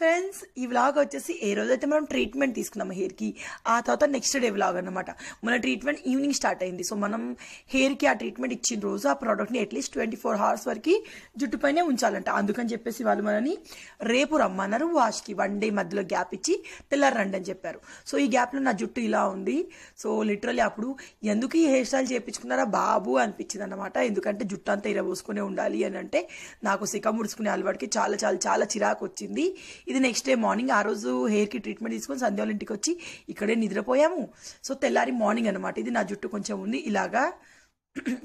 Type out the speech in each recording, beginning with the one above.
friends ఈ vlog వచ్చేసి ఏ రోజైతే మనం ట్రీట్మెంట్ తీసుకున్నాము హెయిర్కి ఆ తర్వాత నెక్స్ట్ డే వ్లాగ్ అనమాట మన ట్రీట్మెంట్ ఈవినింగ్ స్టార్ట్ అయింది సో మనం హెయిర్కి ఆ ట్రీట్మెంట్ ఇచ్చిన రోజు ఆ ప్రోడక్ట్ని అట్లీస్ట్ ట్వంటీ ఫోర్ అవర్స్ వరకు జుట్టుపైనే ఉంచాలంట అందుకని చెప్పేసి వాళ్ళు మనని రేపు రమ్మన్నారు వాష్కి వన్ డే మధ్యలో గ్యాప్ ఇచ్చి తెల్లారు రండి అని చెప్పారు సో ఈ గ్యాప్లో నా జుట్టు ఇలా ఉంది సో లిటరలీ అప్పుడు ఎందుకు ఈ హెయిర్ స్టైల్ చేయించుకున్నారా బాబు అనిపించింది అనమాట ఎందుకంటే జుట్టు అంతా ఇరబోసుకునే ఉండాలి అని అంటే నాకు సిక్క ముడుచుకునే అలవాటుకి చాలా చాలా చాలా చిరాకు వచ్చింది ఇది నెక్స్ట్ డే మార్నింగ్ ఆ రోజు హెయిర్కి ట్రీట్మెంట్ తీసుకొని సంధ్యాల ఇంటికి వచ్చి ఇక్కడే నిద్రపోయాము సో తెల్లారి మార్నింగ్ అనమాట ఇది నా జుట్టు కొంచెం ఉంది ఇలాగా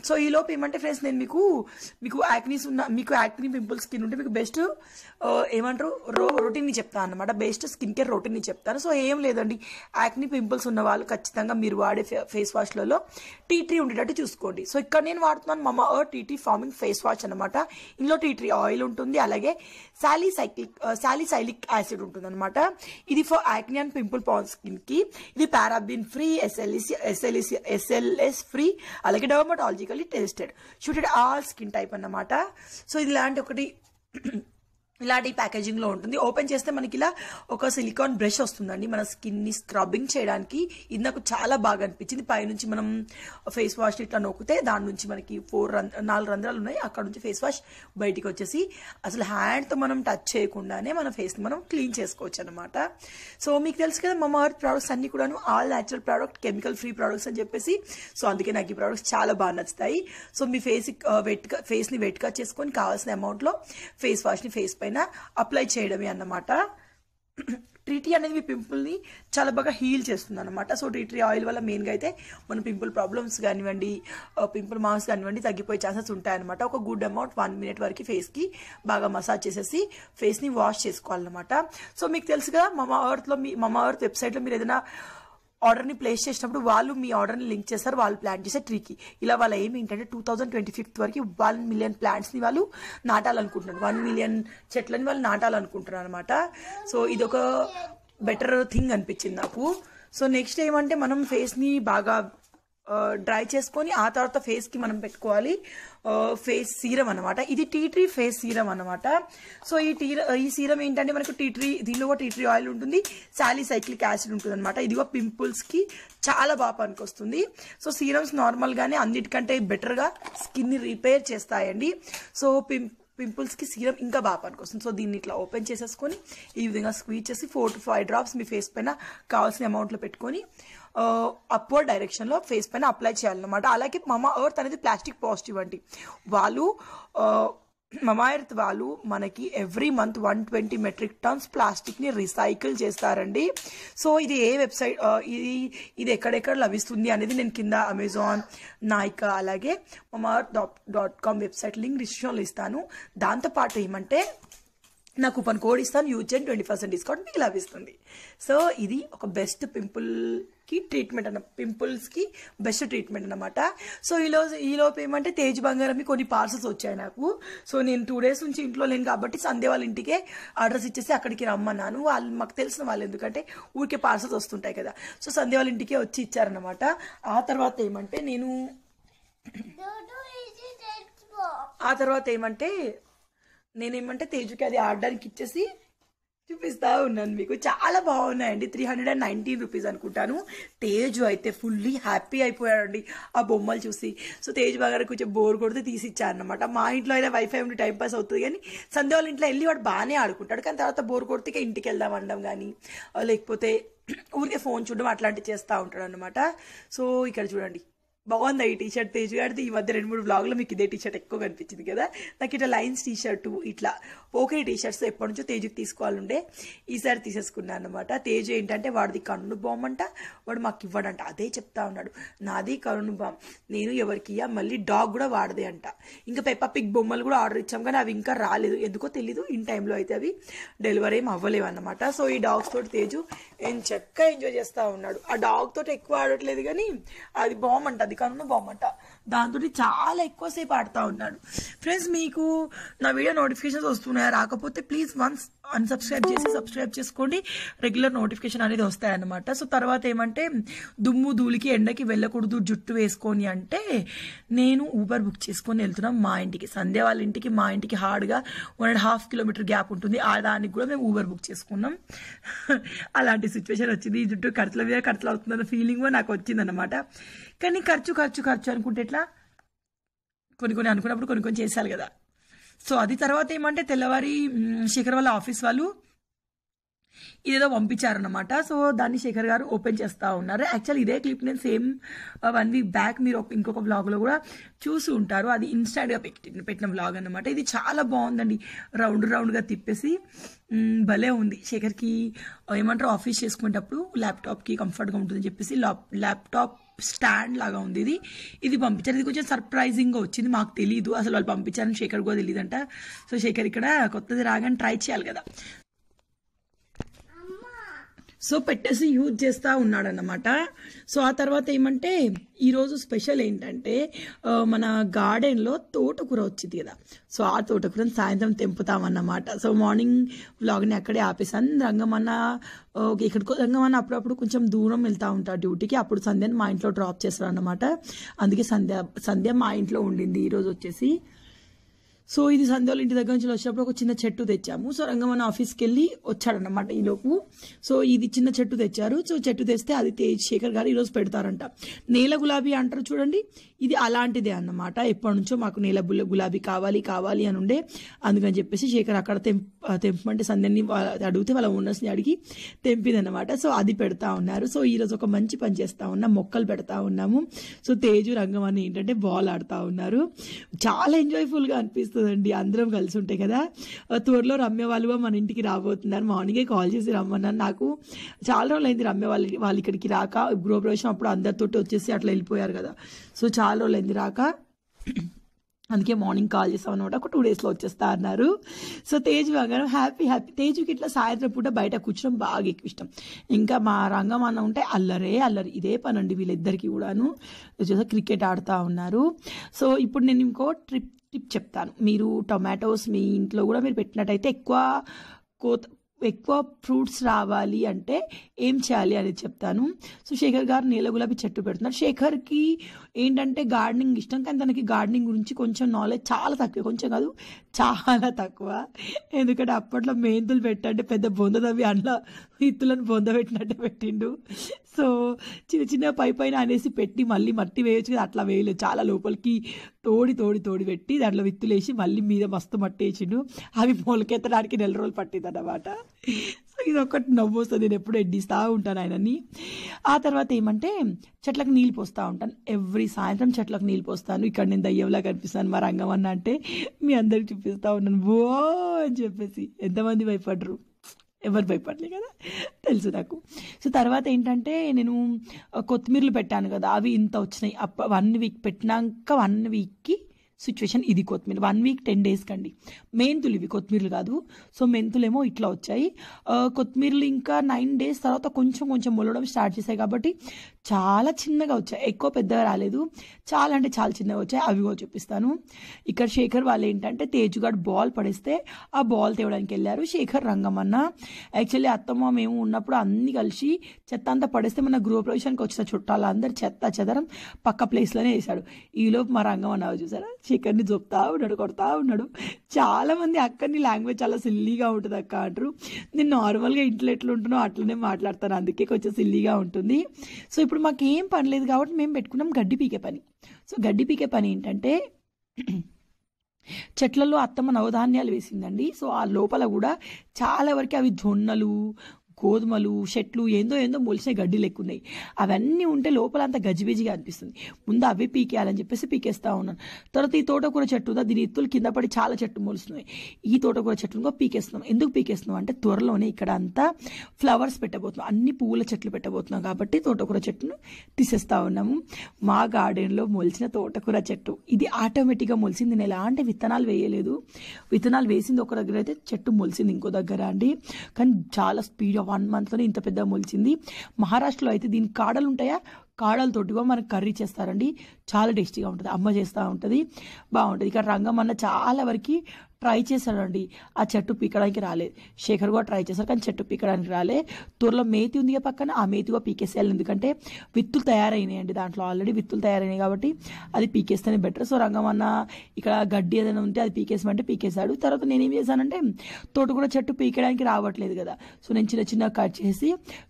సో ఈ లోపు ఏమంటే ఫ్రెండ్స్ నేను మీకు మీకు యాక్నీస్ ఉన్న మీకు యాక్నీ పింపుల్ స్కిన్ ఉంటే మీకు బెస్ట్ ఏమంటారు రో రొటీన్ని చెప్తాను అనమాట బెస్ట్ స్కిన్ కేర్ రొటీన్ని చెప్తాను సో ఏం లేదండి యాక్నీ పింపుల్స్ ఉన్న వాళ్ళు ఖచ్చితంగా మీరు వాడే ఫేస్ వాష్లలో టీ ట్రీ ఉండేటట్టు చూసుకోండి సో ఇక్కడ నేను వాడుతున్నాను మమ్మ tea tree foaming face wash అనమాట ఇందులో టీ ట్రీ ఆయిల్ ఉంటుంది అలాగే శాలీ సైక్లిక్ శాలీ సైలిక్ యాసిడ్ ఉంటుంది అనమాట ఇది for acne and pimple prone స్కిన్కి ఇది paraben free SLEC SLEC SLS free అలాగే derma dermatologically tested should all skin type అన్నమాట సో ఇది ఇలాంటి ఒకటి ఇలాంటి ప్యాకేజింగ్లో ఉంటుంది ఓపెన్ చేస్తే మనకి ఇలా ఒక సిలికాన్ బ్రష్ వస్తుందండి మన స్కిన్ని స్క్రబ్బింగ్ చేయడానికి ఇది నాకు చాలా బాగా అనిపించింది పైనుంచి మనం ఫేస్ వాష్ ఇట్లా నొక్కితే దాని నుంచి మనకి ఫోర్ నాలుగు రంధ్రాలు ఉన్నాయి అక్కడ నుంచి ఫేస్ వాష్ బయటికి వచ్చేసి అసలు హ్యాండ్తో మనం టచ్ చేయకుండానే మన ఫేస్ని మనం క్లీన్ చేసుకోవచ్చు అనమాట సో మీకు తెలుసు కదా మమ్మ అర్త్ ప్రోడక్ట్స్ అన్ని కూడాను all natural product chemical free products అని చెప్పేసి సో అందుకే నాకు ఈ ప్రోడక్ట్స్ చాలా బాగా నచ్చుతాయి సో మీ ఫేస్ uh, ని ఫేస్ని వెట్గా చేసుకొని కావాల్సిన అమౌంట్లో ఫేస్ వాష్ని ఫేస్ పైన అప్లై చేయడమే అన్నమాట ట్రీటీ అనేది మీ పింపుల్ని చాలా బాగా హీల్ చేస్తుంది అనమాట సో ట్రీటీ ఆయిల్ వల్ల మెయిన్గా అయితే మన పింపుల్ ప్రాబ్లమ్స్ కానివ్వండి పింపుల్ మాస్ కానివ్వండి తగ్గిపోయే ఛాన్సెస్ ఉంటాయన్నమాట ఒక గుడ్ అమౌంట్ వన్ మినిట్ వరకు ఫేస్కి బాగా మసాజ్ చేసేసి ఫేస్ని వాష్ చేసుకోవాలన్నమాట సో మీకు తెలుసుగా మమ్మ అర్త్లో మీ మమ్మ అర్త్ వెబ్సైట్లో మీరు ఏదైనా ఆర్డర్ని ప్లేస్ చేసినప్పుడు వాళ్ళు మీ ఆర్డర్ని లింక్ చేస్తారు వాళ్ళు ప్లాన్ చేసే ట్రీకి ఇలా వాళ్ళ ఏమి ఏంటంటే టూ థౌజండ్ ట్వంటీ ఫిఫ్త్ వరకు వన్ మిలియన్ ప్లాంట్స్ని వాళ్ళు నాటాలనుకుంటున్నారు వన్ మిలియన్ చెట్లని వాళ్ళు నాటాలనుకుంటున్నారు అనమాట సో ఇదొక బెటర్ థింగ్ అనిపించింది నాకు సో నెక్స్ట్ ఏమంటే మనం ఫేస్ని బాగా డ్రై చేసుకొని ఆ తర్వాత ఫేస్కి మనం పెట్టుకోవాలి ఫేస్ సీరం అనమాట ఇది టీ ట్రీ ఫేస్ సీరం అనమాట సో ఈ టీ ఈ సీరం ఏంటంటే మనకు టీ ట్రీ దీనిలో టీ ట్రీ ఆయిల్ ఉంటుంది సైక్లిక్ యాసిడ్ ఉంటుంది అనమాట ఇదిగో పింపుల్స్కి చాలా బాగా పనికొస్తుంది సో సీరమ్స్ నార్మల్గానే అన్నిటికంటే బెటర్గా స్కిన్ని రిపేర్ చేస్తాయండి సో పిం పింపుల్స్కి సీరం ఇంకా బాగా పనికొస్తుంది సో దీన్ని ఇట్లా ఓపెన్ చేసేసుకొని ఈ విధంగా స్క్వీజ్ చేసి ఫోర్ టు ఫైవ్ డ్రాప్స్ మీ ఫేస్ పైన కావాల్సిన అమౌంట్లో పెట్టుకొని అప్వర్డ్ డైరెక్షన్లో ఫేస్ పైన అప్లై చేయాలన్నమాట అలాగే మమా ఎర్త్ అనేది ప్లాస్టిక్ పాజిటివ్ అండి వాళ్ళు మమా ఎర్త్ వాళ్ళు మనకి every month one twenty metric tons ప్లాస్టిక్ని రీసైకిల్ చేస్తారండి సో ఇది ఏ వెబ్సైట్ ఇది ఇది ఎక్కడెక్కడ లభిస్తుంది అనేది నేను కింద అమెజాన్ నాయికా అలాగే mama dot dot com website link డిస్క్రిప్షన్లో ఇస్తాను దాంతోపాటు ఏమంటే నా కూపన్ కోడ్ ఇస్తాను యూజ్ చేయండి ట్వంటీ పర్సెంట్ డిస్కౌంట్ మీకు లభిస్తుంది సో ఇది ఒక బెస్ట్ పింపుల్కి ట్రీట్మెంట్ అన్న పింపుల్స్కి బెస్ట్ ట్రీట్మెంట్ అనమాట సో ఈరోజు ఈలోపు ఏమంటే తేజ్ బంగారం కొన్ని పార్సల్స్ వచ్చాయి నాకు సో నేను టూ డేస్ నుంచి ఇంట్లో లేను కాబట్టి సందే వాళ్ళ ఇంటికే ఆర్డర్స్ ఇచ్చేసి అక్కడికి రమ్మన్నాను వాళ్ళు మాకు తెలిసిన వాళ్ళు ఎందుకంటే ఊరికే పార్సల్స్ వస్తుంటాయి కదా సో సందే వాళ్ళ ఇంటికే వచ్చి ఇచ్చారనమాట ఆ తర్వాత ఏమంటే నేను ఆ తర్వాత ఏమంటే నేనేమంటే తేజుకి అది ఆడడానికి ఇచ్చేసి చూపిస్తా ఉన్నాను మీకు చాలా బాగున్నాయండి three hundred and nineteen rupees అనుకుంటాను తేజు అయితే ఫుల్లీ హ్యాపీ అయిపోయాడండి ఆ బొమ్మలు చూసి సో తేజు బాగా కొంచెం బోర్ కొడితే తీసిచ్చారనమాట మా ఇంట్లో అయినా వైఫై ఉండి టైం పాస్ అవుతుంది కానీ సంధ్య వాళ్ళ ఇంట్లో వెళ్ళి వాడు బాగానే ఆడుకుంటాడు కానీ తర్వాత బోర్ కొడితే ఇంటికి వెళ్దాం అనడం కానీ లేకపోతే ఊరికే ఫోన్ చూడడం అట్లాంటివి చేస్తూ ఉంటాడు అనమాట సో ఇక్కడ చూడండి బాగుందా ఈ టీషర్ట్ తేజ్ గారిది ఈ మధ్య రెండు మూడు బ్లాగ్లో మీకు ఇదే టీషర్ట్ ఎక్కువ కనిపించింది కదా నాకు ఇట్లా లైన్స్ టీషర్టు ఇట్లా ఓకే టీషర్ట్స్ ఎప్పటి నుంచో తేజుకి తీసుకోవాలండే ఈసారి తీసేసుకున్నాను అనమాట తేజు ఏంటంటే వాడిది కరుణు బామ్ అంట వాడు మాకు ఇవ్వడంట అదే చెప్తా ఉన్నాడు నాది కరుణ బామ్ నేను ఎవరికి మళ్ళీ డాగ్ కూడా వాడదే అంట ఇంకా పెప్ప పిక్ బొమ్మలు కూడా ఆర్డర్ ఇచ్చాం కానీ అవి ఇంకా రాలేదు ఎందుకో తెలీదు ఇన్ టైంలో అయితే అవి డెలివరీ ఏం అవ్వలేవు అనమాట సో ఈ డాగ్స్ తోటి తేజు ఏం చక్కగా ఎంజాయ్ చేస్తూ ఉన్నాడు ఆ డాగ్ తోటి ఎక్కువ ఆడట్లేదు కానీ అది బాగుంటుంది అధికారంలో బొమ్మట దాంతో చాలా ఎక్కువసేపు ఆడుతూ ఉన్నాడు ఫ్రెండ్స్ మీకు నా వీడియో నోటిఫికేషన్స్ వస్తున్నాయా రాకపోతే ప్లీజ్ వన్స్ అన్సబ్స్క్రైబ్ చేసి సబ్స్క్రైబ్ చేసుకోండి రెగ్యులర్ నోటిఫికేషన్ అనేది వస్తాయన్నమాట సో తర్వాత ఏమంటే దుమ్ము ధూళికి ఎండకి వెళ్ళకూడదు జుట్టు వేసుకొని అంటే నేను ఊబర్ బుక్ చేసుకొని వెళ్తున్నాం మా ఇంటికి సంధ్య వాళ్ళ ఇంటికి మా ఇంటికి హార్డ్గా one and half kilometre gap ఉంటుంది ఆ దానికి కూడా మేము ఊబర్ బుక్ చేసుకున్నాం అలాంటి సిచ్యువేషన్ వచ్చింది ఈ జుట్టు కడతల మీద కడతలు అవుతుందన్న ఫీలింగ్ నాకు అనమాట కానీ ఖర్చు ఖర్చు ఖర్చు అనుకుంటే ఎట్లా కొన్ని కొన్ని అనుకున్నప్పుడు కొన్ని కొన్ని చేశారు కదా సో అది తర్వాత ఏమంటే తెల్లవారి శేఖర్ వాళ్ళ ఆఫీస్ వాళ్ళు ఇదేదో పంపించారనమాట సో దాన్ని శేఖర్ గారు ఓపెన్ చేస్తూ ఉన్నారు యాక్చువల్ ఇదే క్లిప్ నేను సేమ్ వన్ వీక్ బ్యాక్ మీరు ఇంకొక బ్లాగ్లో కూడా చూసి ఉంటారు అది ఇన్స్టాంట్గా పెట్టి పెట్టిన బ్లాగ్ అనమాట ఇది చాలా బాగుందండి రౌండ్ రౌండ్గా తిప్పేసి భలే ఉంది శేఖర్కి ఏమంటారు ఆఫీస్ చేసుకునేటప్పుడు ల్యాప్టాప్కి కంఫర్ట్గా ఉంటుందని చెప్పేసి ల్యాప్టాప్ స్టాండ్ లాగా ఉంది ఇది ఇది పంపించారు ఇది కొంచెం సర్ప్రైజింగ్గా వచ్చింది మాకు తెలియదు అసలు వాళ్ళు పంపించారని శేఖర్ కూడా తెలియదంట సో శేఖర్ ఇక్కడ కొత్తది రాగానే ట్రై చేయాలి కదా సో పెట్టేసి యూజ్ చేస్తూ ఉన్నాడనమాట సో ఆ తర్వాత ఏమంటే ఈరోజు స్పెషల్ ఏంటంటే మన గార్డెన్లో తోటకూర వచ్చింది కదా సో ఆ తోటకూరని సాయంత్రం తెంపుతామన్నమాట సో మార్నింగ్ వ్లాగ్ని అక్కడే ఆపేసాను రంగమన్న ఇక్కడికో రంగమన్న అప్పుడప్పుడు కొంచెం దూరం వెళ్తూ ఉంటాడు డ్యూటీకి అప్పుడు సంధ్యని మా ఇంట్లో డ్రాప్ అనమాట అందుకే సంధ్య సంధ్య మా ఇంట్లో ఉండింది ఈరోజు వచ్చేసి సో ఇది సంధ్యాలు ఇంటి దగ్గర నుంచి వచ్చినప్పుడు ఒక చిన్న చెట్టు తెచ్చాము సో రంగమన్న ఆఫీస్కి వెళ్ళి వచ్చాడనమాట ఈలోపు సో ఇది చిన్న చెట్టు తెచ్చారు సో చెట్టు తెస్తే అది తేజ్ శేఖర్ గారు ఈరోజు పెడతారంట నేల గులాబీ అంటారు చూడండి ఇది అలాంటిదే అన్నమాట ఎప్పటి నుంచో మాకు నీల గులాబీ కావాలి కావాలి అని ఉండే అందుకని చెప్పేసి శేఖర్ అక్కడ తెంప తెంపమంటే సంధ్యని అడిగితే వాళ్ళ ఓనర్స్ని అడిగి అనమాట సో అది పెడతా ఉన్నారు సో ఈరోజు ఒక మంచి పని చేస్తూ ఉన్నా మొక్కలు పెడతా ఉన్నాము సో తేజు రంగం అని ఏంటంటే బాల్ ఆడుతూ ఉన్నారు చాలా ఎంజాయ్ఫుల్గా అనిపిస్తుందండి అందరం కలిసి ఉంటాయి కదా త్వరలో రమ్య వాళ్ళు మన ఇంటికి రాబోతున్నారు మార్నింగే కాల్ చేసి రమ్మన్నాను నాకు చాలా రోజులు అయింది రమ్య వాళ్ళ వాళ్ళు ఇక్కడికి రాక గృహప్రవేశం అప్పుడు అందరితోటి వచ్చేసి అట్లా వెళ్ళిపోయారు కదా సో చాలా చాలా రోజులైంది రాక అందుకే మార్నింగ్ కాల్ చేసాం అనమాట ఒక టూ డేస్లో వచ్చేస్తా అన్నారు సో తేజ్ గారు హ్యాపీ హ్యాపీ తేజుకి ఇట్లా సాయంత్రం పూట బయట కూర్చోడం బాగా ఎక్కువ ఇష్టం ఇంకా మా రంగం అన్న ఉంటే అల్లరే అల్లరి ఇదే పని అండి వీళ్ళిద్దరికీ కూడాను క్రికెట్ ఆడుతూ ఉన్నారు సో ఇప్పుడు నేను ఇంకో ట్రిప్ ట్రిప్ చెప్తాను మీరు టొమాటోస్ మీ ఇంట్లో కూడా మీరు పెట్టినట్టయితే ఎక్కువ కోత ఎక్కువ ఫ్రూట్స్ రావాలి అంటే ఏం చేయాలి అనేది చెప్తాను సో శేఖర్ గారు నీల గులాబీ చెట్టు పెడుతున్నారు శేఖర్కి ఏంటంటే గార్డెనింగ్ ఇష్టం కానీ తనకి గార్డెనింగ్ గురించి కొంచెం నాలెడ్జ్ చాలా తక్కువ కొంచెం కాదు చాలా తక్కువ ఎందుకంటే అప్పట్లో మెంతులు పెట్టంటే పెద్ద బొందదవి అందులో ఇత్తులను పొందబెట్టినట్టే పెట్టిండు సో చిన్న చిన్న పై పైన అనేసి పెట్టి మళ్ళీ మట్టి వేయొచ్చు కదా అట్లా వేయలేదు చాలా లోపలికి తోడి తోడి తోడి పెట్టి దాంట్లో విత్తులేసి మళ్ళీ మీద మస్తు మట్టి వేసిండు అవి మొలకెత్తడానికి నెల రోజులు పట్టింది అన్నమాట సో ఇది ఒకటి నవ్వు వస్తుంది నేను ఎప్పుడు ఎడ్డిస్తూ ఉంటాను ఆయనని ఆ తర్వాత ఏమంటే చెట్లకు నీళ్ళు పోస్తూ ఉంటాను ఎవ్రీ సాయంత్రం చెట్లకు నీళ్ళు పోస్తాను ఇక్కడ నేను దయ్యంలా కనిపిస్తాను మా అన్న అంటే మీ అందరికి చూపిస్తూ ఉన్నాను బో అని చెప్పేసి ఎంతమంది భయపడరు ఎవరు భయపడలే కదా తెలుసు నాకు సో తర్వాత ఏంటంటే నేను కొత్తిమీరలు పెట్టాను కదా అవి ఇంత వచ్చినాయి అప్ప వన్ వీక్ పెట్టినాక వన్ వీక్కి సిచ్యువేషన్ ఇది కొత్తిమీర వన్ వీక్ టెన్ డేస్ కండి మెంతులు ఇవి కొత్తిమీరలు కాదు సో మెంతులేమో ఇట్లా వచ్చాయి కొత్తిమీరలు ఇంకా నైన్ డేస్ తర్వాత కొంచెం కొంచెం మొలడం స్టార్ట్ చేశాయి కాబట్టి చాలా చిన్నగా వచ్చాయి ఎక్కువ పెద్దగా రాలేదు చాలా అంటే చాలా చిన్నగా వచ్చాయి అవి కూడా చూపిస్తాను ఇక్కడ శేఖర్ వాళ్ళు ఏంటంటే తేజుగాడు బాల్ పడేస్తే ఆ బాల్ తేవడానికి వెళ్ళారు శేఖర్ రంగమన్న యాక్చువల్లీ అత్తమ్మ మేము ఉన్నప్పుడు అన్ని కలిసి చెత్త అంతా పడేస్తే మన గృహప్రవేశానికి వచ్చిన చుట్టాలు అందరు చెత్త చెదరం పక్క ప్లేస్లోనే వేశాడు ఈలోపు మా రంగమన్న చూసారా శేఖర్ని జొప్తా ఉన్నాడు కొడతా ఉన్నాడు చాలా మంది అక్కడిని లాంగ్వేజ్ చాలా సిల్లీగా ఉంటుంది అక్క అంటారు నేను నార్మల్గా ఇంట్లో ఎట్లా అట్లనే మాట్లాడతాను అందుకే కొంచెం సిల్లీగా ఉంటుంది సో ఇప్పుడు మాకు ఏం పని లేదు కాబట్టి మేము పెట్టుకున్నాం గడ్డి పీకే పని సో గడ్డి పీకే పని ఏంటంటే చెట్లలో అత్తమ్మ నవధాన్యాలు వేసిందండి సో ఆ లోపల కూడా చాలా వరకు అవి జొన్నలు గోధుమలు చెట్లు ఏందో ఏందో మొలిసే గడ్డి లెక్కున్నాయి అవన్నీ ఉంటే లోపల అంత గజిబిజిగా అనిపిస్తుంది ముందు అవి పీకేయాలని చెప్పేసి పీకేస్తూ ఉన్నాను తర్వాత ఈ తోటకూర చెట్టు ఉందా దీని ఎత్తులు కింద పడి చాలా చెట్టు మొలుస్తున్నాయి ఈ తోటకూర చెట్టును కూడా పీకేస్తున్నాం ఎందుకు పీకేస్తున్నాం అంటే త్వరలోనే ఇక్కడ అంతా ఫ్లవర్స్ పెట్టబోతున్నాం అన్ని పువ్వుల చెట్లు పెట్టబోతున్నాం కాబట్టి తోటకూర చెట్టును తీసేస్తూ ఉన్నాము మా గార్డెన్లో మొలిచిన తోటకూర చెట్టు ఇది ఆటోమేటిక్గా మొలిసింది నేను ఎలాంటి విత్తనాలు వేయలేదు విత్తనాలు వేసింది ఒక దగ్గర అయితే చెట్టు మొలిసింది ఇంకో దగ్గర అండి కానీ చాలా స్పీడ్ వన్ మంత్లోనే ఇంత పెద్ద మొలిచింది మహారాష్ట్రలో అయితే దీని కాడలు ఉంటాయా కాడలతోటి కూడా మనకు కర్రీ చేస్తారండి చాలా టేస్టీగా ఉంటుంది అమ్మ చేస్తూ ఉంటుంది బాగుంటుంది ఇక రంగం అన్న చాలా వరకు ట్రై చేశాడండి ఆ చెట్టు పీకడానికి రాలేదు శేఖర్ కూడా ట్రై చేశారు కానీ చెట్టు పీకడానికి రాలే త్వరలో మేతి ఉంది పక్కన ఆ మేతి కూడా పీకేసేయాలి ఎందుకంటే విత్తులు తయారైనాయండి దాంట్లో ఆల్రెడీ విత్తులు తయారైనాయి కాబట్టి అది పీకేస్తేనే బెటర్ సో రంగమన్న ఇక్కడ గడ్డి ఏదైనా ఉంటే అది పీకేసమంటే పీకేశాడు తర్వాత నేనేం చేశానంటే కూడా చెట్టు పీకడానికి రావట్లేదు కదా సో నేను చిన్న చిన్న కట్ చేసి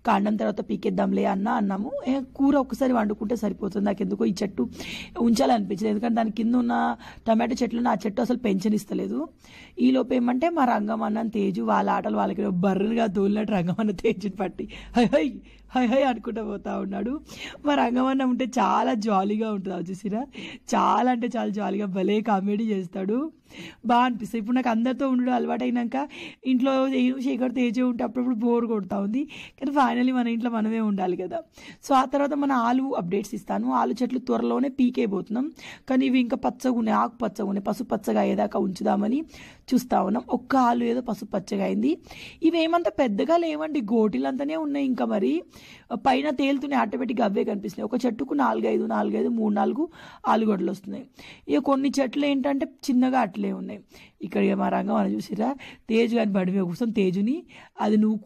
కాండం తర్వాత పీకేద్దాంలే అన్న అన్నాము కూర ఒకసారి వండుకుంటే సరిపోతుంది నాకు ఎందుకో ఈ చెట్టు ఉంచాలనిపించలేదు ఎందుకంటే దాని కింద ఉన్న టమాటో చెట్లను ఆ చెట్టు అసలు పెంచనిస్తలేదు ఇస్తలేదు ఈలోపు ఏమంటే మా రంగమన్నం తేజు వాళ్ళ ఆటలు వాళ్ళకి బర్రెలుగా తోలినట్టు రంగమన్న తేజుని పట్టి హై హై హై అనుకుంటూ పోతా ఉన్నాడు మా రంగమన్న ఉంటే చాలా జాలీగా ఉంటుంది అది చూసిరా చాలా అంటే చాలా జాలీగా భలే కామెడీ చేస్తాడు బాగా అనిపిస్తుంది ఇప్పుడు నాకు అందరితో ఉండడం అయినాక ఇంట్లో శేఖర్ తేజ ఉంటే అప్పుడప్పుడు బోర్ కొడుతూ ఉంది కానీ ఫైనలీ మన ఇంట్లో మనమే ఉండాలి కదా సో ఆ తర్వాత మన ఆలు అప్డేట్స్ ఇస్తాను ఆలు చెట్లు త్వరలోనే పోతున్నాం కానీ ఇవి ఇంకా పచ్చగా ఉన్నాయి ఆకు పచ్చగా ఉన్నాయి పసుపు పచ్చగా ఏదాకా ఉంచుదామని చూస్తూ ఉన్నాం ఒక్క ఆలు ఏదో పసుపు పచ్చగా అయింది ఇవేమంత పెద్దగా లేవండి గోటిలంతనే ఉన్నాయి ఇంకా మరి పైన తేలుతున్నాయి ఆటోమేటిక్గా అవే కనిపిస్తున్నాయి ఒక చెట్టుకు నాలుగైదు నాలుగైదు మూడు నాలుగు ఆలుగడ్డలు వస్తున్నాయి ఇక కొన్ని చెట్లు ఏంటంటే చిన్నగా అట్లే ఉన్నాయి ఇక్కడ ఇక మా రంగం అని చూసిరా తేజు కానీ బడిమే కోసం తేజుని అది నువ్వు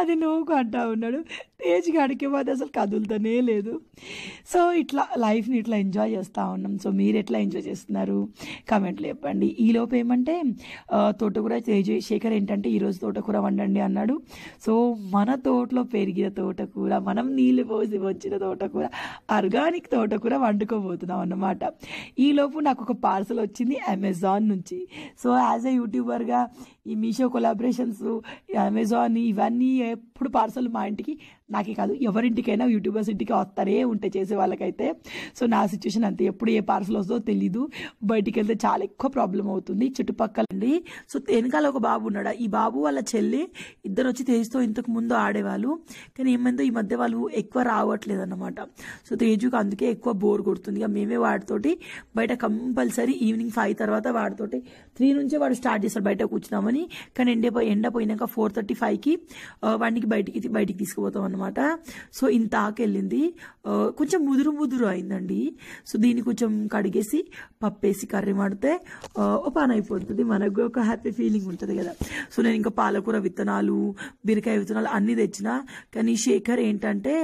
అది నువ్వు అంటా ఉన్నాడు తేజ్ కడికి పోతే అసలు కదులుతనే లేదు సో ఇట్లా లైఫ్ని ఇట్లా ఎంజాయ్ చేస్తూ ఉన్నాం సో మీరు ఎట్లా ఎంజాయ్ చేస్తున్నారు కమెంట్లు చెప్పండి ఈలోపు ఏమంటే తోటకూర తేజ్ శేఖర్ ఏంటంటే ఈరోజు తోటకూర వండండి అన్నాడు సో మన తోటలో పెరిగిన తోటకూర మనం నీళ్ళు పోసి వచ్చిన తోటకూర ఆర్గానిక్ తోటకూర వండుకోబోతున్నాం అన్నమాట ఈలోపు నాకు ఒక పార్సల్ వచ్చింది అమెజాన్ నుంచి సో యాజ్ ఏ యూట్యూబర్గా ఈ మీషో కొలాబరేషన్స్ అమెజాన్ ఈ é ఎప్పుడు పార్సల్ మా ఇంటికి నాకే కాదు ఎవరింటికైనా యూట్యూబర్స్ ఇంటికి వస్తారే ఉంటే చేసే వాళ్ళకైతే సో నా సిచ్యువేషన్ అంతే ఎప్పుడు ఏ పార్సల్ వస్తుందో తెలీదు బయటికి వెళ్తే చాలా ఎక్కువ ప్రాబ్లం అవుతుంది చుట్టుపక్కల సో వెనకాల ఒక బాబు ఉన్నాడు ఈ బాబు వాళ్ళ చెల్లి ఇద్దరు వచ్చి తేజ్తో ఇంతకు ముందు ఆడేవాళ్ళు కానీ ఏమైందో ఈ మధ్య వాళ్ళు ఎక్కువ రావట్లేదు అనమాట సో తేజుకి అందుకే ఎక్కువ బోర్ కొడుతుంది ఇక మేమే వాడితోటి బయట కంపల్సరీ ఈవినింగ్ ఫైవ్ తర్వాత వాడితోటి త్రీ నుంచే వాడు స్టార్ట్ చేస్తారు బయట కూర్చున్నామని కానీ ఎండ ఎండ పోయినాక ఫోర్ థర్టీ ఫైవ్కి వాడికి బయటికి బయటికి తీసుకుపోతాం అనమాట సో ఇంత ఆకెళ్ళింది కొంచెం ముదురు ముదురు అయిందండి సో దీన్ని కొంచెం కడిగేసి పప్పేసి కర్రీ మాడితే ఓ పని అయిపోతుంది మనకు ఒక హ్యాపీ ఫీలింగ్ ఉంటుంది కదా సో నేను ఇంకా పాలకూర విత్తనాలు బీరకాయ విత్తనాలు అన్నీ తెచ్చిన కానీ శేఖర్ ఏంటంటే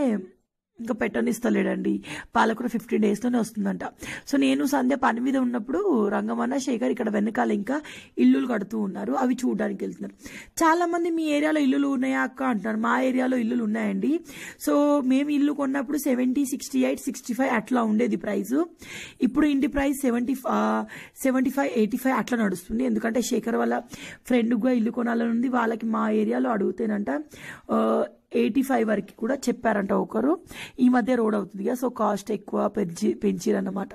ఇంకా పెట్టనిస్తలేడండి పాలకూర ఫిఫ్టీన్ తోనే వస్తుందంట సో నేను సంధ్య పని మీద ఉన్నప్పుడు రంగమన్న శేఖర్ ఇక్కడ వెనకాల ఇంకా ఇల్లులు కడుతూ ఉన్నారు అవి చూడడానికి వెళ్తున్నారు చాలామంది మీ ఏరియాలో ఇల్లులు ఉన్నాయా అక్క అంటున్నారు మా ఏరియాలో ఇల్లులు ఉన్నాయండి సో మేము ఇల్లు కొన్నప్పుడు seventy sixty eight sixty five అట్లా ఉండేది ప్రైస్ ఇప్పుడు ఇంటి price seventy seventy five eighty five అట్లా నడుస్తుంది ఎందుకంటే శేఖర్ వాళ్ళ ఫ్రెండ్గా ఇల్లు కొనాలని ఉంది వాళ్ళకి మా ఏరియాలో అడుగుతేనంట ఎయిటీ ఫైవ్ వరకు కూడా చెప్పారంట ఒకరు ఈ మధ్య రోడ్ అవుతుంది కదా సో కాస్ట్ ఎక్కువ పెంచి పెంచిరన్నమాట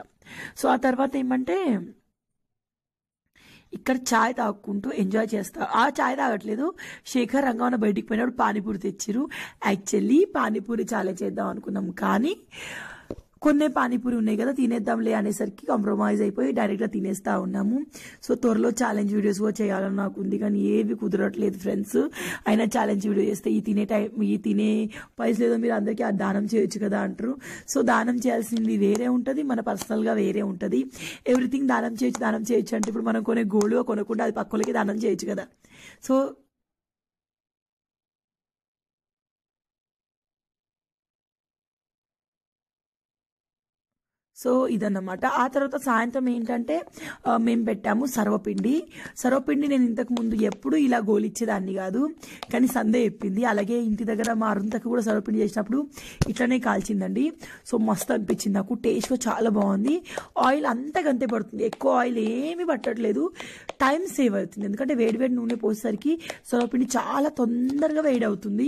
సో ఆ తర్వాత ఏమంటే ఇక్కడ ఛాయ్ తాగుకుంటూ ఎంజాయ్ చేస్తా ఆ ఛాయ్ తాగట్లేదు శేఖర్ రంగవన బయటికి పోయినప్పుడు పానీపూరి తెచ్చిరు యాక్చువల్లీ పానీపూరి చాలా చేద్దాం అనుకున్నాం కానీ కొన్నే పానీపూరి ఉన్నాయి కదా తినేద్దాంలే అనేసరికి కాంప్రమైజ్ అయిపోయి డైరెక్ట్గా తినేస్తా ఉన్నాము సో త్వరలో ఛాలెంజ్ వీడియోస్ కూడా చేయాలని నాకు ఉంది కానీ ఏవి కుదరట్లేదు ఫ్రెండ్స్ అయినా ఛాలెంజ్ వీడియో చేస్తే ఈ తినే టైం ఈ తినే పైసలు ఏదో మీరు అందరికీ ఆ దానం చేయొచ్చు కదా అంటారు సో దానం చేయాల్సింది వేరే ఉంటుంది మన పర్సనల్గా వేరే ఉంటుంది ఎవ్రీథింగ్ దానం చేయొచ్చు దానం చేయొచ్చు అంటే ఇప్పుడు మనం కొనే గోల్డ్ కొనకుండా అది పక్కలకి దానం చేయొచ్చు కదా సో సో ఇదన్నమాట ఆ తర్వాత సాయంత్రం ఏంటంటే మేము పెట్టాము సర్వపిండి సర్వపిండి నేను ఇంతకు ముందు ఎప్పుడు ఇలా గోలిచ్చేదాన్ని కాదు కానీ సందే చెప్పింది అలాగే ఇంటి దగ్గర మా అరుంతకు కూడా సర్వపిండి చేసినప్పుడు ఇట్లనే కాల్చిందండి సో మస్తు అనిపించింది నాకు టేస్ట్ చాలా బాగుంది ఆయిల్ అంతకంతే పడుతుంది ఎక్కువ ఆయిల్ ఏమీ పట్టట్లేదు టైం సేవ్ అవుతుంది ఎందుకంటే వేడివేడి నూనె పోసేసరికి సర్వపిండి చాలా తొందరగా వేడవుతుంది అవుతుంది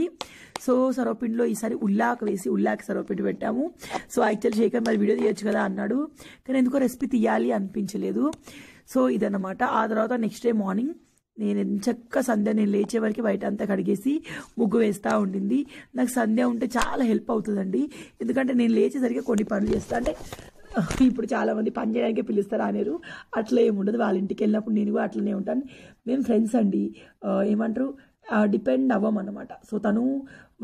సో సరోపిండిలో ఈసారి ఉల్లాకు వేసి ఉల్లాకి సరోపిండి పెట్టాము సో యాక్చువల్ శేఖర్ మరి వీడియో తీయచ్చు కదా అన్నాడు కానీ ఎందుకో రెసిపీ తీయాలి అనిపించలేదు సో ఇదన్నమాట ఆ తర్వాత నెక్స్ట్ డే మార్నింగ్ నేను చక్క సంధ్య నేను లేచే వరకు బయట అంతా కడిగేసి ముగ్గు వేస్తూ ఉండింది నాకు సంధ్య ఉంటే చాలా హెల్ప్ అవుతుందండి ఎందుకంటే నేను లేచేసరికి కొన్ని పనులు చేస్తా అంటే ఇప్పుడు చాలామంది పని చేయడానికి పిలుస్తారు అనేరు అట్లా ఏముండదు వాళ్ళ ఇంటికి వెళ్ళినప్పుడు నేను కూడా అట్లనే ఉంటాను మేము ఫ్రెండ్స్ అండి ఏమంటారు డిపెండ్ అవ్వమన్నమాట సో తను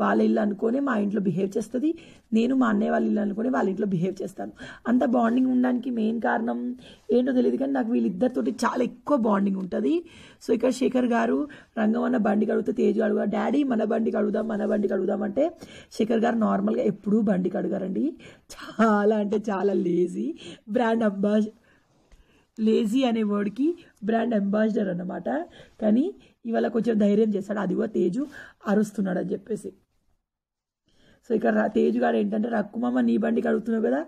వాళ్ళ ఇల్లు అనుకొని మా ఇంట్లో బిహేవ్ చేస్తుంది నేను మా అన్నయ్య వాళ్ళ ఇల్లు అనుకొని వాళ్ళ ఇంట్లో బిహేవ్ చేస్తాను అంత బాండింగ్ ఉండడానికి మెయిన్ కారణం ఏంటో తెలియదు కానీ నాకు వీళ్ళిద్దరితోటి చాలా ఎక్కువ బాండింగ్ ఉంటుంది సో ఇక్కడ శేఖర్ గారు రంగమన్న బండి కడుగుతా తేజు అడుగు డాడీ మన బండి కడుగుదాం మన బండి కడుగుదాం అంటే శేఖర్ గారు నార్మల్గా ఎప్పుడూ బండి కడుగారండి చాలా అంటే చాలా లేజీ బ్రాండ్ అంబాస్ లేజీ అనే వర్డ్కి బ్రాండ్ అంబాసిడర్ అన్నమాట కానీ ఇవాళ కొంచెం ధైర్యం చేస్తాడు అది కూడా తేజు అరుస్తున్నాడు అని చెప్పేసి సో ఇక్కడ తేజు గారు ఏంటంటే రక్కుమమ్మ నీ బండి అడుగుతున్నావు కదా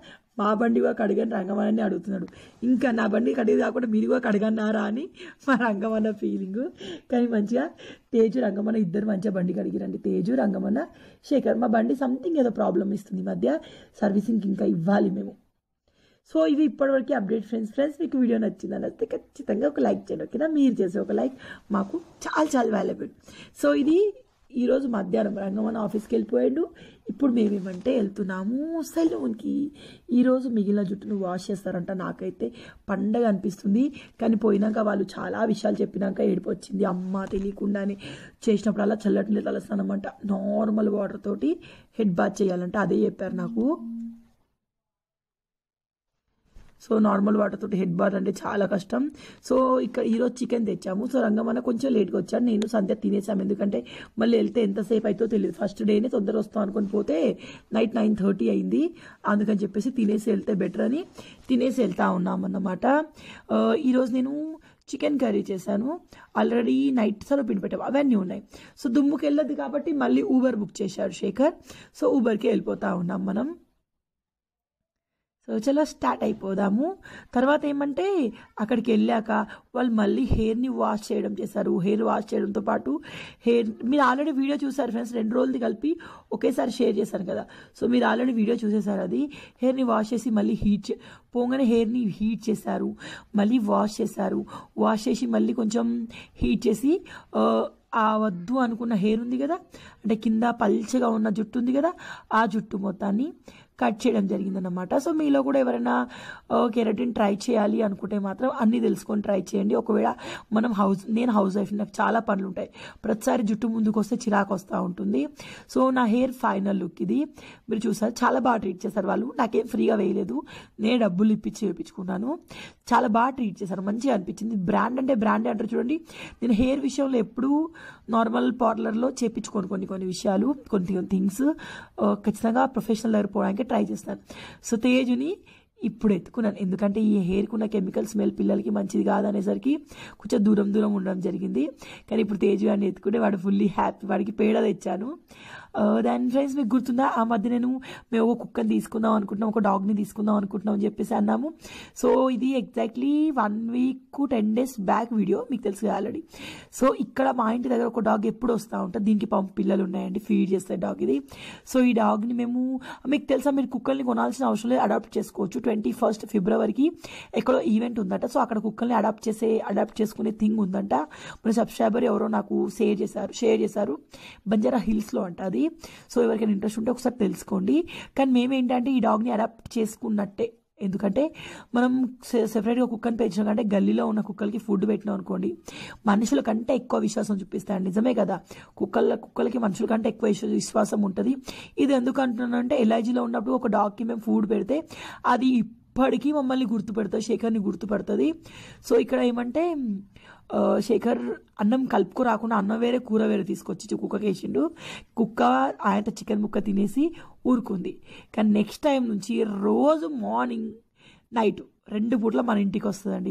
మా బండి కూడా కడగని రంగమని అడుగుతున్నాడు ఇంకా నా బండి కడిగి కాకుండా మీరు కూడా కడగన్నారా అని మా రంగమన్న ఫీలింగ్ కానీ మంచిగా తేజు రంగమన్న ఇద్దరు మంచిగా బండి కడిగిరండి తేజు రంగమన్న శేఖర్ మా బండి సంథింగ్ ఏదో ప్రాబ్లం ఇస్తుంది ఈ మధ్య సర్వీసింగ్ ఇంకా ఇవ్వాలి మేము సో ఇవి ఇప్పటివరకు అప్డేట్ ఫ్రెండ్స్ ఫ్రెండ్స్ మీకు వీడియో నచ్చిందని వస్తే ఖచ్చితంగా ఒక లైక్ చేయండి ఓకేనా మీరు చేసే ఒక లైక్ మాకు చాలా చాలా వాల్యుబుల్ సో ఇది ఈరోజు మధ్యాహ్నం రంగమన్న ఆఫీస్కి వెళ్ళిపోయాడు ఇప్పుడు మేము వెళ్తున్నాము సెలూన్కి ఈరోజు మిగిలిన జుట్టును వాష్ చేస్తారంట నాకైతే పండగ అనిపిస్తుంది కానీ పోయినాక వాళ్ళు చాలా విషయాలు చెప్పినాక ఏడుపు వచ్చింది అమ్మ తెలియకుండానే అలా చల్లటి నీళ్ళ తలస్తానమాట నార్మల్ వాటర్ తోటి హెడ్ బాత్ చేయాలంట అదే చెప్పారు నాకు సో నార్మల్ వాటర్ తోటి హెడ్ బార్ అంటే చాలా కష్టం సో ఇక్కడ ఈరోజు చికెన్ తెచ్చాము సో రంగమన్న కొంచెం లేట్గా వచ్చాను నేను సంధ్య తినేసాము ఎందుకంటే మళ్ళీ వెళ్తే ఎంతసేపు అవుతో తెలియదు ఫస్ట్ డేనే తొందర వస్తాం అనుకుని పోతే నైట్ నైన్ థర్టీ అయింది అందుకని చెప్పేసి తినేసి వెళ్తే బెటర్ అని తినేసి వెళ్తా ఉన్నామన్నమాట ఈరోజు నేను చికెన్ కర్రీ చేశాను ఆల్రెడీ నైట్ సరే పెట్టాము అవన్నీ ఉన్నాయి సో దుమ్ముకి వెళ్ళదు కాబట్టి మళ్ళీ ఊబర్ బుక్ చేశారు శేఖర్ సో ఊబర్కి వెళ్ళిపోతా ఉన్నాం మనం చలో స్టార్ట్ అయిపోదాము తర్వాత ఏమంటే అక్కడికి వెళ్ళాక వాళ్ళు మళ్ళీ హెయిర్ని వాష్ చేయడం చేశారు హెయిర్ వాష్ చేయడంతో పాటు హెయిర్ మీరు ఆల్రెడీ వీడియో చూసారు ఫ్రెండ్స్ రెండు రోజులు కలిపి ఒకేసారి షేర్ చేశాను కదా సో మీరు ఆల్రెడీ వీడియో చూసేసారు అది హెయిర్ని వాష్ చేసి మళ్ళీ హీట్ పోగానే హెయిర్ని హీట్ చేశారు మళ్ళీ వాష్ చేశారు వాష్ చేసి మళ్ళీ కొంచెం హీట్ చేసి ఆ వద్దు అనుకున్న హెయిర్ ఉంది కదా అంటే కింద పల్చగా ఉన్న జుట్టు ఉంది కదా ఆ జుట్టు మొత్తాన్ని కట్ చేయడం జరిగిందనమాట సో మీలో కూడా ఎవరైనా కెరటిన్ ట్రై చేయాలి అనుకుంటే మాత్రం అన్నీ తెలుసుకొని ట్రై చేయండి ఒకవేళ మనం హౌస్ నేను హౌస్ వైఫ్ నాకు చాలా పనులు ఉంటాయి ప్రతిసారి జుట్టు ముందుకు వస్తే చిరాకు వస్తూ ఉంటుంది సో నా హెయిర్ ఫైనల్ లుక్ ఇది మీరు చూసారు చాలా బాగా ట్రీట్ చేశారు వాళ్ళు నాకేం ఫ్రీగా వేయలేదు నేను డబ్బులు ఇప్పించి వేయించుకున్నాను చాలా బాగా ట్రీట్ చేశారు మంచిగా అనిపించింది బ్రాండ్ అంటే బ్రాండ్ అంటారు చూడండి నేను హెయిర్ విషయంలో ఎప్పుడూ నార్మల్ పార్లర్లో చేపించుకోను కొన్ని కొన్ని విషయాలు కొన్ని థింగ్స్ ఖచ్చితంగా ప్రొఫెషనల్ దగ్గర పోవడానికి ట్రై చేస్తాను సో తేజుని ఇప్పుడు ఎత్తుకున్నాను ఎందుకంటే ఈ హెయిర్కి ఉన్న కెమికల్ స్మెల్ పిల్లలకి మంచిది కాదనేసరికి కొంచెం దూరం దూరం ఉండడం జరిగింది కానీ ఇప్పుడు తేజు అని ఎత్తుకుంటే వాడు ఫుల్లీ హ్యాపీ వాడికి పేడ తెచ్చాను దాని ఫ్రెండ్స్ మీకు గుర్తుందా ఆ మధ్య నేను మేము ఒక కుక్కని తీసుకుందాం అనుకుంటున్నాం ఒక డాగ్ని తీసుకుందాం అనుకుంటున్నాం అని చెప్పేసి అన్నాము సో ఇది exactly one week ten days back video మీకు తెలుసు ఆల్రెడీ సో ఇక్కడ మా ఇంటి దగ్గర ఒక డాగ్ ఎప్పుడు వస్తూ ఉంటుంది దీనికి పంపు పిల్లలు ఉన్నాయండి ఫీడ్ చేస్తే డాగ్ ఇది సో ఈ డాగ్ని మేము మీకు తెలుసా మీరు కుక్కల్ని కొనాల్సిన అవసరం లేదు అడాప్ట్ చేసుకోవచ్చు ట్వంటీ ఫస్ట్ ఫిబ్రవరికి ఎక్కడో ఈవెంట్ ఉందంట సో అక్కడ కుక్కల్ని అడాప్ట్ చేసే అడాప్ట్ చేసుకునే థింగ్ ఉందంట మన సబ్స్క్రైబర్ ఎవరో నాకు షేర్ చేశారు షేర్ చేశారు బంజారా హిల్స్లో అంట అది ఉంటుంది సో ఎవరికైనా ఇంట్రెస్ట్ ఉంటే ఒకసారి తెలుసుకోండి కానీ మేమేంటంటే ఈ డాగ్ని అడాప్ట్ చేసుకున్నట్టే ఎందుకంటే మనం సెపరేట్గా కుక్కని పెంచిన కంటే గల్లీలో ఉన్న కుక్కలకి ఫుడ్ పెట్టినాం అనుకోండి మనుషుల కంటే ఎక్కువ విశ్వాసం చూపిస్తాయండి నిజమే కదా కుక్కల కుక్కలకి మనుషుల కంటే ఎక్కువ విశ్వాసం ఉంటుంది ఇది ఎందుకు అంటున్నానంటే ఎల్ఐజీలో ఉన్నప్పుడు ఒక డాగ్కి మేము ఫుడ్ పెడితే అది ఎప్పటికీ మమ్మల్ని గుర్తుపెడతాయి శేఖర్ని గుర్తుపెడుతుంది సో ఇక్కడ ఏమంటే శేఖర్ అన్నం కలుపుకు రాకుండా అన్నం వేరే కూర వేరే తీసుకొచ్చి కుక్కకి వేసిండు కుక్క ఆయన చికెన్ ముక్క తినేసి ఊరుకుంది కానీ నెక్స్ట్ టైం నుంచి రోజు మార్నింగ్ నైట్ రెండు పూట్ల మన ఇంటికి వస్తుందండి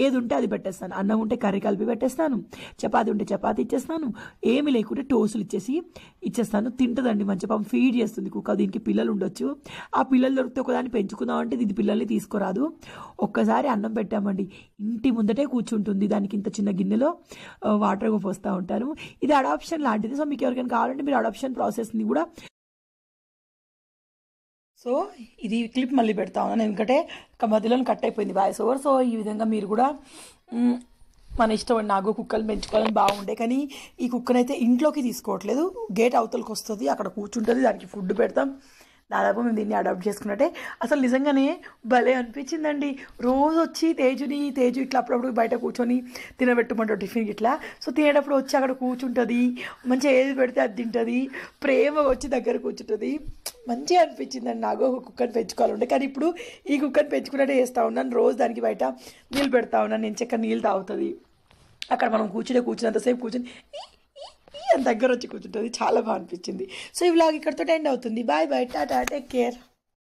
ఏది ఉంటే అది పెట్టేస్తాను అన్నం ఉంటే కర్రీ కలిపి పెట్టేస్తాను చపాతి ఉంటే చపాతి ఇచ్చేస్తాను ఏమి లేకుంటే టోసులు ఇచ్చేసి ఇచ్చేస్తాను తింటుందండి మంచి పాపం ఫీడ్ చేస్తుంది కుక్క దీనికి పిల్లలు ఉండొచ్చు ఆ పిల్లలు దొరికితే ఒకదాన్ని పెంచుకుందాం అంటే ఇది పిల్లల్ని తీసుకురాదు ఒక్కసారి అన్నం పెట్టామండి ఇంటి ముందటే కూర్చుంటుంది దానికి ఇంత చిన్న గిన్నెలో వాటర్ పోస్తూ ఉంటాను ఇది అడాప్షన్ లాంటిది సో మీకు ఎవరికైనా కావాలంటే మీరు అడాప్షన్ ప్రాసెస్ని కూడా సో ఇది క్లిప్ మళ్ళీ పెడతా ఉన్నాను ఎందుకంటే మధ్యలో కట్ అయిపోయింది వాయిస్ ఓవర్ సో ఈ విధంగా మీరు కూడా మన ఇష్టం అండి నాకు కుక్కలు పెంచుకోవాలని బాగుండే కానీ ఈ కుక్కనైతే ఇంట్లోకి తీసుకోవట్లేదు గేట్ అవతలకి వస్తుంది అక్కడ కూర్చుంటుంది దానికి ఫుడ్ పెడతాం దాదాపు మేము దీన్ని అడాప్ట్ చేసుకున్నట్టే అసలు నిజంగానే భలే అనిపించిందండి రోజు వచ్చి తేజుని తేజు ఇట్లా అప్పుడప్పుడు బయట కూర్చొని తినబెట్టుకుంటాడు టిఫిన్ ఇట్లా సో తినేటప్పుడు వచ్చి అక్కడ కూర్చుంటుంది మంచిగా ఏది పెడితే అది తింటుంది ప్రేమ వచ్చి దగ్గర కూర్చుంటుంది మంచిగా అనిపించిందండి నాకు ఒక కుక్కని పెంచుకోవాలంటే కానీ ఇప్పుడు ఈ కుక్కని పెంచుకున్నట్టే వేస్తా ఉన్నాను రోజు దానికి బయట నీళ్ళు పెడతా ఉన్నాను నేను చెక్క నీళ్ళు తాగుతుంది అక్కడ మనం కూర్చునే కూర్చున్నంతసేపు కూర్చుని అని దగ్గర వచ్చి కూర్చుంటుంది చాలా బాగా అనిపించింది సో ఈ వ్లాగ్ ఇక్కడితో ఎండ్ అవుతుంది bye bye tata take care